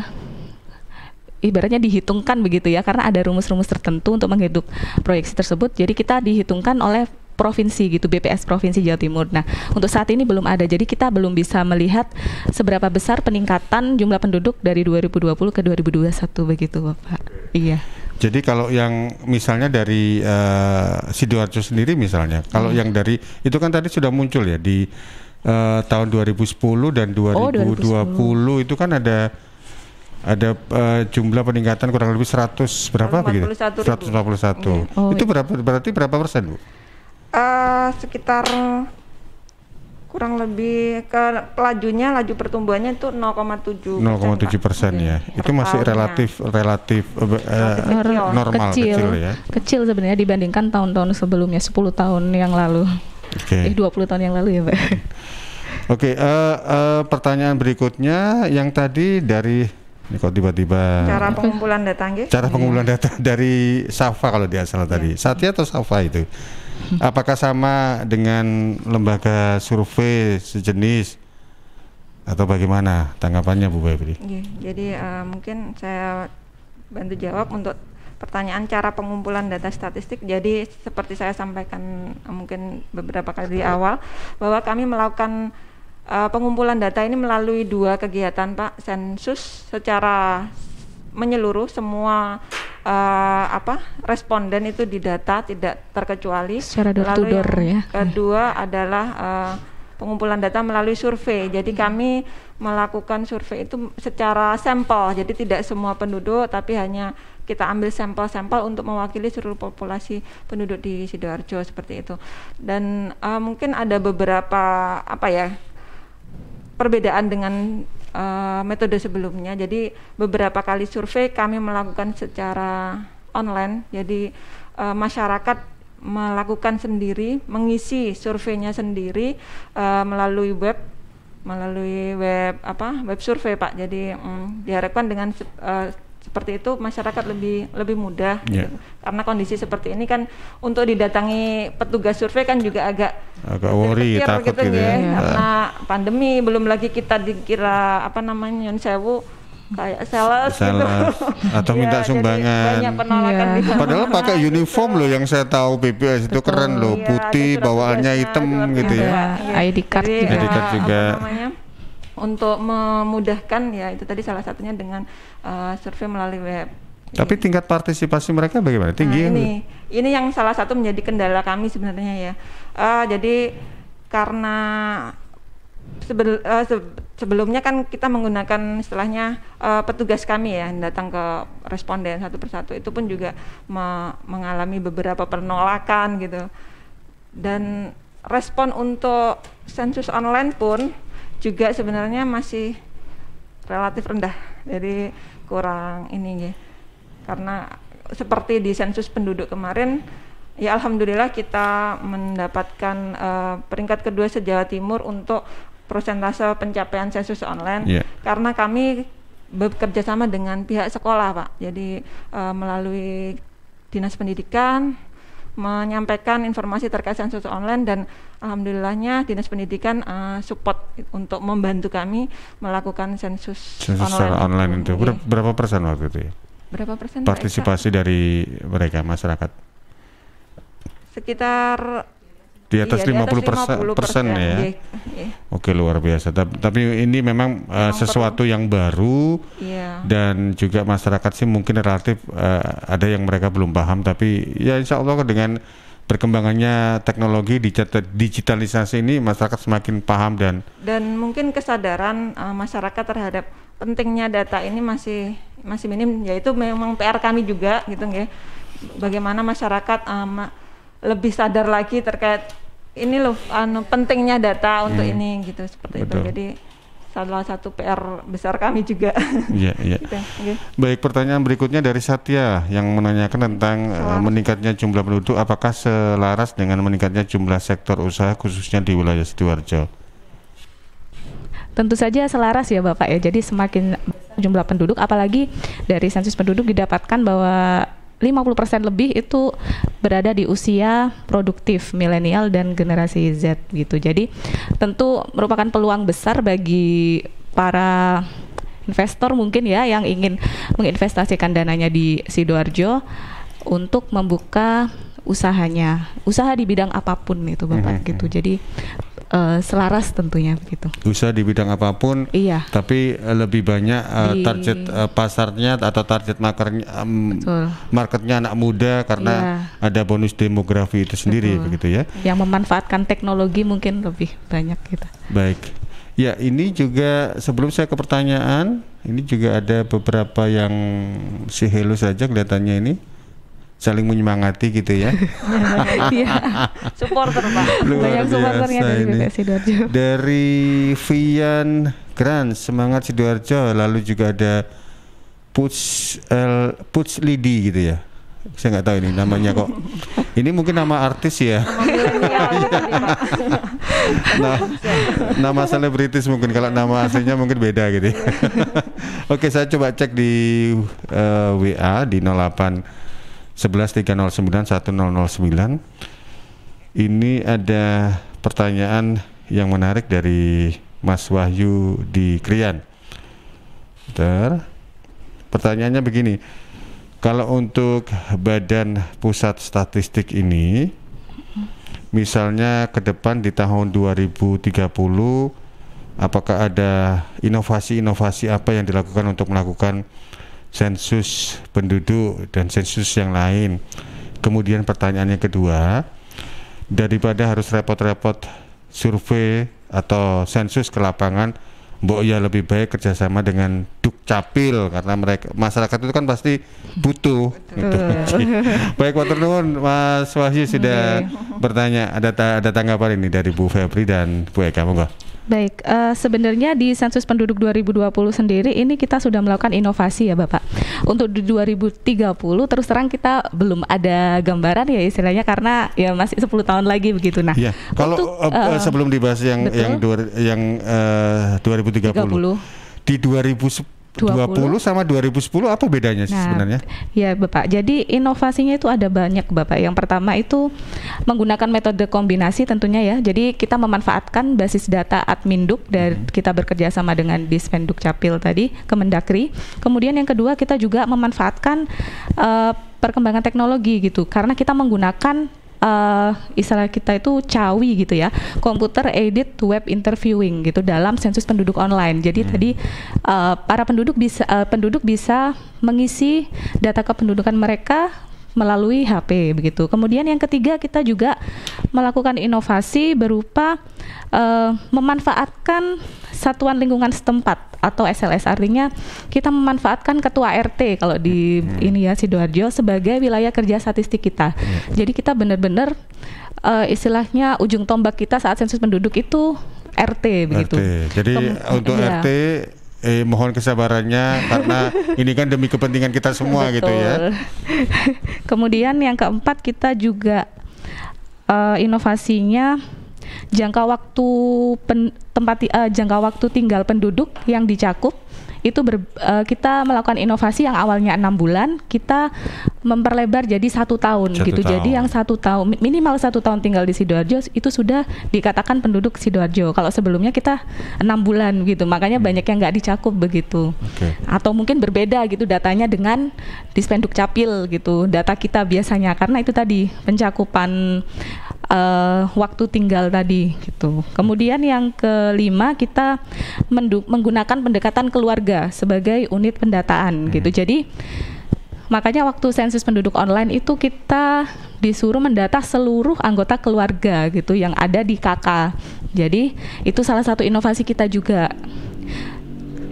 ibaratnya dihitungkan begitu ya karena ada rumus-rumus tertentu untuk menghitung proyeksi tersebut jadi kita dihitungkan oleh provinsi gitu BPS provinsi Jawa Timur. Nah untuk saat ini belum ada jadi kita belum bisa melihat seberapa besar peningkatan jumlah penduduk dari 2020 ke 2021 begitu Bapak. Iya. Jadi kalau yang misalnya dari uh, sidoarjo sendiri misalnya kalau hmm. yang dari itu kan tadi sudah muncul ya di uh, tahun 2010 dan 2020, oh, 2020 itu kan ada ada uh, jumlah peningkatan kurang lebih 100 berapa begitu? 141. Oh, itu iya. berapa berarti berapa persen, Bu? Uh, sekitar kurang lebih ke lajunya laju pertumbuhannya itu 0,7 0,7 persen ya per itu masih relatif relatif uh, relatif normal kecil, kecil ya kecil sebenarnya dibandingkan tahun-tahun sebelumnya 10 tahun yang lalu Okay. Eh 20 tahun yang lalu ya, Pak. Oke, okay, uh, eh, uh, eh, pertanyaan berikutnya yang tadi dari ini kok tiba-tiba cara pengumpulan data nggih? Cara pengumpulan iya. data dari Safa kalau dia asal tadi. Yeah. Satya atau Safa itu? Apakah sama dengan lembaga survei sejenis atau bagaimana tanggapannya Bu Febri? jadi uh, mungkin saya bantu jawab untuk pertanyaan cara pengumpulan data statistik. Jadi seperti saya sampaikan eh, mungkin beberapa kali di awal bahwa kami melakukan uh, pengumpulan data ini melalui dua kegiatan, Pak. Sensus secara menyeluruh semua uh, apa responden itu didata tidak terkecuali. Secara door Lalu door ya. Kedua adalah uh, pengumpulan data melalui survei. Jadi hmm. kami melakukan survei itu secara sampel. Jadi tidak semua penduduk tapi hanya kita ambil sampel-sampel untuk mewakili seluruh populasi penduduk di sidoarjo seperti itu dan uh, mungkin ada beberapa apa ya perbedaan dengan uh, metode sebelumnya. Jadi beberapa kali survei kami melakukan secara online. Jadi uh, masyarakat melakukan sendiri, mengisi surveinya sendiri uh, melalui web melalui web apa web survei Pak. Jadi mm, diharapkan dengan uh, seperti itu masyarakat lebih lebih mudah yeah. gitu. karena kondisi seperti ini kan untuk didatangi petugas survei kan juga agak agak worry takut gitu, gitu ya. ya. ya karena pandemi belum lagi kita dikira apa namanya Yun Sewu kayak sales, gitu. sales. Gitu. atau ya, minta sumbangan. Yeah. Iya. Padahal pakai uniform loh yang saya tahu PPS itu Betul. keren loh, iya, gitu ya, putih bawaannya hitam gitu ya. ya. ID card jadi, juga. Ya, ID card juga. Apa namanya? untuk memudahkan ya itu tadi salah satunya dengan uh, survei melalui web. Tapi iya. tingkat partisipasi mereka bagaimana? Nah, Tinggi nah, ini, ya? ini yang salah satu menjadi kendala kami sebenarnya ya. Uh, jadi karena sebel, uh, se sebelumnya kan kita menggunakan istilahnya uh, petugas kami ya datang ke responden satu persatu itu pun juga me mengalami beberapa penolakan gitu dan respon untuk sensus online pun juga sebenarnya masih relatif rendah jadi kurang ini ya karena seperti di sensus penduduk kemarin ya alhamdulillah kita mendapatkan uh, peringkat kedua sejawa timur untuk prosentase pencapaian sensus online yeah. karena kami bekerja sama dengan pihak sekolah pak jadi uh, melalui dinas pendidikan menyampaikan informasi terkait sensus online dan alhamdulillahnya dinas pendidikan uh, support untuk membantu kami melakukan sensus, sensus online. secara online itu, iya. Ber berapa persen waktu itu ya? Berapa persen? Partisipasi dari mereka masyarakat? Sekitar di atas iya, 50 persen, ya. Iya. Oke luar biasa. Tapi, tapi ini memang, eh, memang uh, sesuatu perlu. yang baru iya. dan juga masyarakat sih mungkin relatif uh, ada yang mereka belum paham. Tapi ya insya Allah dengan perkembangannya teknologi digitalisasi ini masyarakat semakin paham dan dan mungkin kesadaran uh, masyarakat terhadap pentingnya data ini masih masih minim. Yaitu memang PR kami juga gitu ya. Bagaimana masyarakat uh, lebih sadar lagi terkait ini loh anu pentingnya data untuk hmm. ini gitu seperti Betul. itu. Jadi salah satu PR besar kami juga. Iya, iya. Gitu. Baik, pertanyaan berikutnya dari Satya yang menanyakan tentang uh, meningkatnya jumlah penduduk apakah selaras dengan meningkatnya jumlah sektor usaha khususnya di wilayah Sidoarjo? Tentu saja selaras ya Bapak ya. Jadi semakin jumlah penduduk apalagi dari sensus penduduk didapatkan bahwa 50% lebih itu berada di usia produktif milenial dan generasi Z gitu. Jadi tentu merupakan peluang besar bagi para investor mungkin ya yang ingin menginvestasikan dananya di Sidoarjo untuk membuka usahanya, usaha di bidang apapun itu Bapak mm-hmm. gitu. Jadi uh, selaras tentunya begitu. Usaha di bidang apapun. Iya. Tapi eh, lebih banyak uh, di... target uh, pasarnya atau target markernya, um, marketnya anak muda karena iya. ada bonus demografi itu sendiri Betul. begitu ya. Yang memanfaatkan teknologi mungkin lebih banyak kita. Gitu. Baik. Ya, ini juga sebelum saya ke pertanyaan, ini juga ada beberapa yang si hello saja kelihatannya ini saling menyemangati gitu ya. Iya, supporter Pak. Luar Banyak supporternya dari Sidoarjo. Dari Vian Grand semangat Sidoarjo. Lalu juga ada Puts L Puts Lidi gitu ya. Saya nggak tahu ini namanya kok. Ini mungkin nama artis ya. ya nah, nama selebritis mungkin kalau nama aslinya mungkin beda gitu. Ya. Oke, saya coba cek di uh, eh, WA di 08 113091009. Ini ada pertanyaan yang menarik dari Mas Wahyu di Krian. Ter. Pertanyaannya begini. Kalau untuk Badan Pusat Statistik ini misalnya ke depan di tahun 2030 apakah ada inovasi-inovasi apa yang dilakukan untuk melakukan sensus penduduk dan sensus yang lain. Kemudian pertanyaannya kedua, daripada harus repot-repot survei atau sensus ke lapangan, Mbok ya lebih baik kerjasama dengan Dukcapil karena mereka masyarakat itu kan pasti butuh. Gitu. baik, Pak Nuwun, Mas Wahyu sudah bertanya. Ada ta ada tanggapan ini dari Bu Febri dan Bu Eka, monggo. Baik, uh, sebenarnya di sensus penduduk 2020 sendiri ini kita sudah melakukan inovasi ya Bapak. Untuk di 2030 terus terang kita belum ada gambaran ya istilahnya karena ya masih 10 tahun lagi begitu. Nah, ya, kalau untuk, uh, sebelum dibahas yang betul? yang dua, yang uh, 2030. 30. Di 2010 dua puluh sama 2010 apa bedanya sih nah, sebenarnya? Ya Bapak, jadi inovasinya itu ada banyak Bapak. Yang pertama itu menggunakan metode kombinasi tentunya ya. Jadi kita memanfaatkan basis data Adminduk dan hmm. kita bekerja sama dengan Dispenduk Capil tadi, Kemendakri. Kemudian yang kedua kita juga memanfaatkan uh, perkembangan teknologi gitu. Karena kita menggunakan uh, istilah kita itu cawi gitu ya komputer edit web interviewing gitu dalam sensus penduduk online jadi hmm. tadi uh, para penduduk bisa uh, penduduk bisa mengisi data kependudukan mereka melalui HP begitu. Kemudian yang ketiga kita juga melakukan inovasi berupa uh, memanfaatkan satuan lingkungan setempat atau SLS artinya kita memanfaatkan ketua RT kalau di hmm. ini ya sidoarjo sebagai wilayah kerja statistik kita. Hmm. Jadi kita benar-benar uh, istilahnya ujung tombak kita saat sensus penduduk itu RT begitu. RT. Jadi Kem untuk iya. RT eh mohon kesabarannya karena ini kan demi kepentingan kita semua Betul. gitu ya. Kemudian yang keempat kita juga uh, inovasinya jangka waktu pen, tempat uh, jangka waktu tinggal penduduk yang dicakup itu ber, uh, kita melakukan inovasi yang awalnya enam bulan kita memperlebar jadi satu tahun satu gitu tahun. jadi yang satu tahun minimal satu tahun tinggal di sidoarjo itu sudah dikatakan penduduk sidoarjo kalau sebelumnya kita enam bulan gitu makanya hmm. banyak yang nggak dicakup begitu okay. atau mungkin berbeda gitu datanya dengan dispenduk capil gitu data kita biasanya karena itu tadi pencakupan uh, waktu tinggal tadi gitu kemudian yang kelima kita menggunakan pendekatan keluarga lembaga sebagai unit pendataan hmm. gitu. Jadi makanya waktu sensus penduduk online itu kita disuruh mendata seluruh anggota keluarga gitu yang ada di KK. Jadi itu salah satu inovasi kita juga.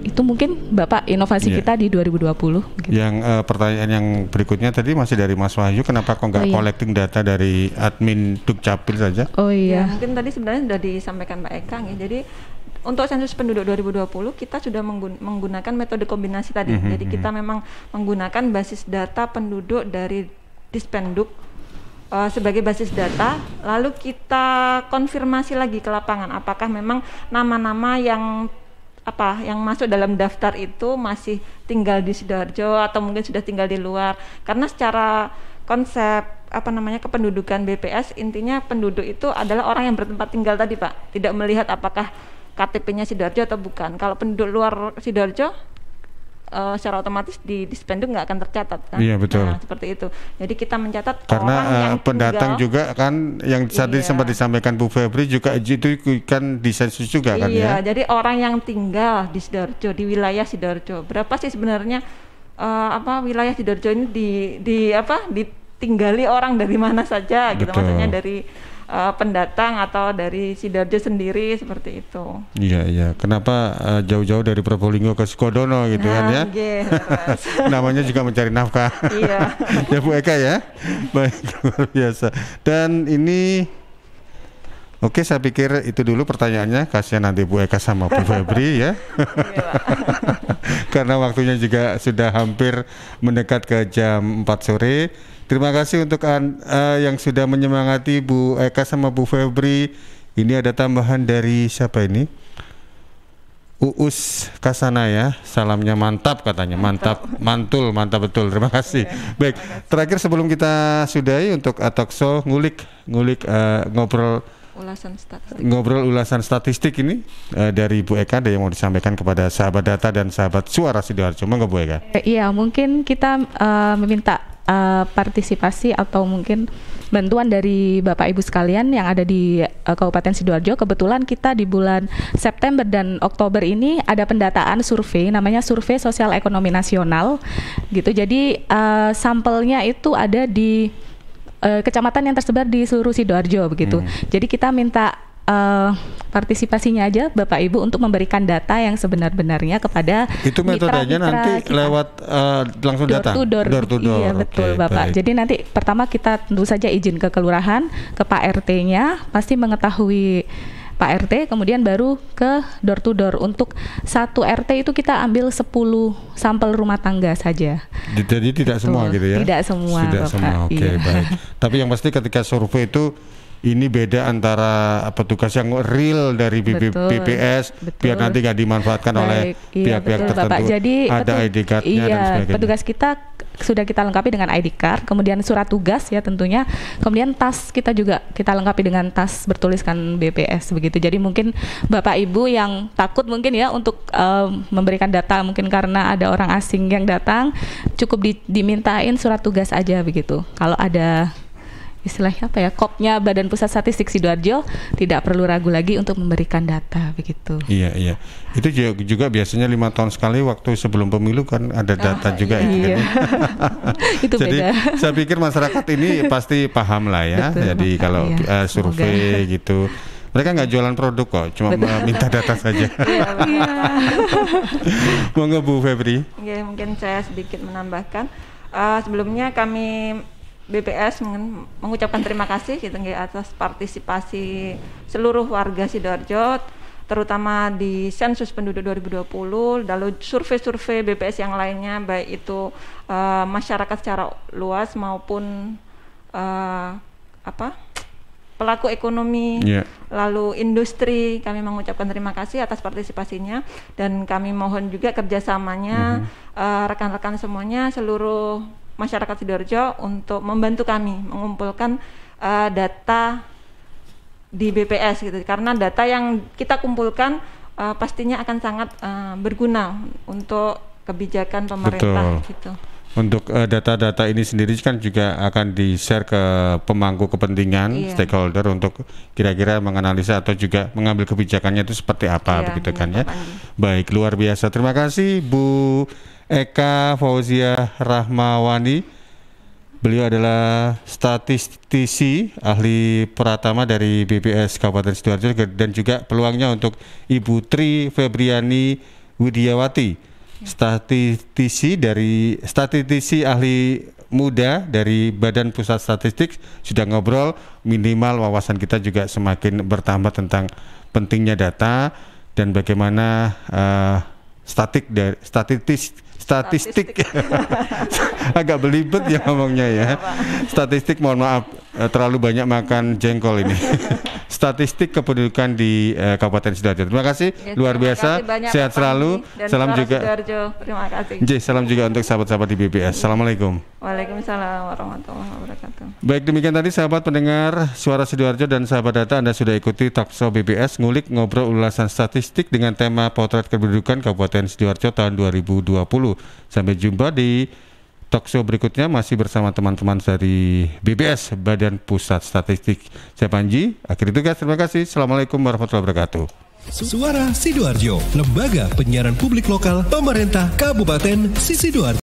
Itu mungkin Bapak inovasi yeah. kita di 2020 gitu. Yang uh, pertanyaan yang berikutnya tadi masih dari Mas Wahyu kenapa kok nggak oh, iya. collecting data dari admin Dukcapil saja? Oh iya. Ya, mungkin tadi sebenarnya sudah disampaikan Pak Ekang ya. Jadi untuk sensus penduduk 2020 kita sudah menggun menggunakan metode kombinasi tadi. Mm -hmm. Jadi kita mhm. memang menggunakan basis data penduduk dari Dispenduk uh, sebagai basis data, lalu kita konfirmasi lagi ke lapangan apakah memang nama-nama yang apa yang masuk dalam daftar itu masih tinggal di sidoarjo atau mungkin sudah tinggal di luar karena secara konsep apa namanya kependudukan BPS intinya penduduk itu adalah orang yang bertempat tinggal tadi pak tidak melihat apakah KTP-nya sidoarjo atau bukan kalau penduduk luar sidoarjo uh, secara otomatis di dispenduk nggak akan tercatat kan? Iya betul. Nah, seperti itu. Jadi kita mencatat karena orang uh, yang pendatang tinggal, juga kan yang tadi iya. sempat disampaikan Bu Febri juga itu kan disensus juga kan, iya, kan ya? Iya. Jadi orang yang tinggal di sidoarjo di wilayah sidoarjo berapa sih sebenarnya uh, apa wilayah sidoarjo ini di di apa ditinggali orang dari mana saja gitu? betul. gitu maksudnya dari uh, pendatang atau dari sidoarjo sendiri seperti itu. Iya iya. Kenapa uh, jauh-jauh dari Probolinggo ke Sukodono gitu nah, kan ya? Ah, gitu, Namanya juga mencari nafkah. Iya. ya Bu Eka ya. Baik luar biasa. Dan ini Oke, saya pikir itu dulu pertanyaannya. Kasihan nanti Bu Eka sama Bu Febri ya. Iya. Karena waktunya juga sudah hampir mendekat ke jam 4 sore. Terima kasih untuk an, uh, yang sudah menyemangati Bu Eka sama Bu Febri. Ini ada tambahan dari siapa ini? Uus Kasana ya. Salamnya mantap katanya. Mantap, mantul, mantap betul. Terima kasih. Baik. Terakhir sebelum kita sudahi untuk Atokso ngulik ngulik uh, ngobrol ulasan statistik. Ngobrol ulasan statistik ini uh, dari Bu Eka ada yang mau disampaikan kepada sahabat data dan sahabat suara Sidoarjo. Monggo Bu Eka. Iya, mungkin kita uh, meminta Eh, partisipasi atau mungkin bantuan dari Bapak Ibu sekalian yang ada di uh, Kabupaten Sidoarjo. Kebetulan kita di bulan September dan Oktober ini ada pendataan survei namanya Survei Sosial Ekonomi Nasional gitu. Jadi uh, sampelnya itu ada di kecamatan yang tersebar di seluruh Sidoarjo begitu. Hmm. Jadi kita minta uh, partisipasinya aja Bapak Ibu untuk memberikan data yang sebenar-benarnya kepada itu metodenya nanti kita. lewat uh, langsung door data to door. door to door iya betul Bapak baik. jadi nanti pertama kita tentu saja izin ke kelurahan ke Pak RT-nya pasti mengetahui Pak RT kemudian baru ke door to door untuk satu RT itu kita ambil 10 sampel rumah tangga saja. Jadi tidak Betul. semua gitu ya. Tidak semua. Tidak Bapak. semua. Oke, okay, iya. baik. Tapi yang pasti ketika survei itu ini beda antara eh, petugas yang real dari BP betul, BPS betul. biar nanti nggak dimanfaatkan Baik, oleh iya, pihak-pihak iya, tertentu. Bapak. Jadi ada ID card iya, dan sebagainya. Petugas kita sudah kita lengkapi dengan ID card, kemudian surat tugas ya tentunya, kemudian tas kita juga kita lengkapi dengan tas bertuliskan BPS begitu. Jadi mungkin Bapak Ibu yang takut mungkin ya untuk um, memberikan data mungkin karena ada orang asing yang datang, cukup di, dimintain surat tugas aja begitu. Kalau ada istilahnya apa ya kopnya Badan Pusat Statistik sidoarjo tidak perlu ragu lagi untuk memberikan data begitu. Iya iya itu juga, juga biasanya lima tahun sekali waktu sebelum pemilu kan ada ah, data ah, juga iya, ya. Iya. Kan? itu Jadi beda. saya pikir masyarakat ini pasti paham lah ya. Betul, Jadi maka, kalau uh, survei semoga. gitu mereka nggak jualan produk kok, cuma Betul. minta data saja. Iya, iya. Monggo Bu Febri. Ya, mungkin saya sedikit menambahkan. Uh, sebelumnya kami BPS mengucapkan terima kasih gitu atas partisipasi seluruh warga Sidoarjo terutama di sensus penduduk 2020 lalu survei-survei BPS yang lainnya baik itu uh, masyarakat secara luas maupun uh, apa pelaku ekonomi yeah. lalu industri kami mengucapkan terima kasih atas partisipasinya dan kami mohon juga kerjasamanya mm-hmm. eh, rekan-rekan mm -hmm. uh, rekan -rekan semuanya seluruh masyarakat Sidoarjo untuk membantu kami mengumpulkan uh, data di BPS gitu karena data yang kita kumpulkan uh, pastinya akan sangat uh, berguna untuk kebijakan pemerintah Betul. gitu untuk eh, data-data uh, ini sendiri kan juga akan di-share ke pemangku kepentingan iya. stakeholder untuk kira-kira menganalisa atau juga mengambil kebijakannya itu seperti apa iya, begitu kan ya. Baik, luar biasa. Terima kasih Bu Eka Fauzia Rahmawani. Beliau adalah statistisi ahli pratama dari BPS Kabupaten Sidoarjo dan juga peluangnya untuk Ibu Tri Febriani Widiawati statistisi dari statistisi ahli muda dari Badan Pusat Statistik sudah ngobrol minimal wawasan kita juga semakin bertambah tentang pentingnya data dan bagaimana uh, statik dari statistik statistik, statistik. agak belibet ya ngomongnya ya statistik mohon maaf Eh, terlalu banyak makan jengkol ini. Statistik kependudukan di uh, Kabupaten Sidoarjo. Terima kasih ya, luar biasa. Kasih Sehat selalu. Salam juga. Sidoarjo. Terima kasih. J, salam juga untuk sahabat-sahabat di BPS. Assalamualaikum. Waalaikumsalam warahmatullahi wabarakatuh. Baik demikian tadi sahabat pendengar Suara Sidoarjo dan sahabat data Anda sudah ikuti Talkshow BPS ngulik ngobrol ulasan statistik dengan tema potret kependudukan Kabupaten Sidoarjo tahun 2020. Sampai jumpa di talk show berikutnya masih bersama teman-teman dari BBS Badan Pusat Statistik. Saya Panji, akhir guys terima kasih. Assalamualaikum warahmatullahi wabarakatuh. Suara Sidoarjo, Lembaga Penyiaran Publik Lokal Pemerintah Kabupaten Sidoarjo.